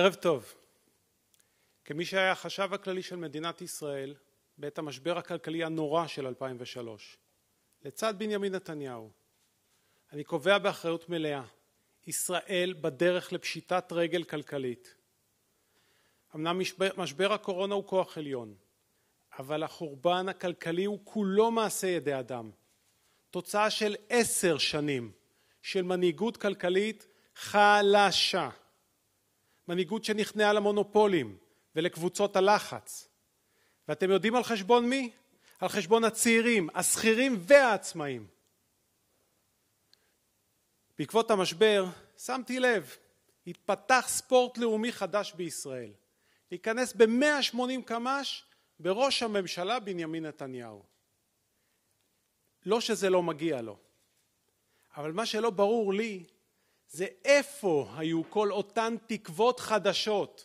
ערב טוב. כמי שהיה החשב הכללי של מדינת ישראל בעת המשבר הכלכלי הנורא של 2003, לצד בנימין נתניהו, אני קובע באחריות מלאה, ישראל בדרך לפשיטת רגל כלכלית. אמנם משבר, משבר הקורונה הוא כוח עליון, אבל החורבן הכלכלי הוא כולו מעשה ידי אדם. תוצאה של עשר שנים של מנהיגות כלכלית חלשה. מנהיגות שנכנעה למונופולים ולקבוצות הלחץ. ואתם יודעים על חשבון מי? על חשבון הצעירים, השכירים והעצמאים. בעקבות המשבר שמתי לב, התפתח ספורט לאומי חדש בישראל. להיכנס ב-180 קמ"ש בראש הממשלה בנימין נתניהו. לא שזה לא מגיע לו, אבל מה שלא ברור לי זה איפה היו כל אותן תקוות חדשות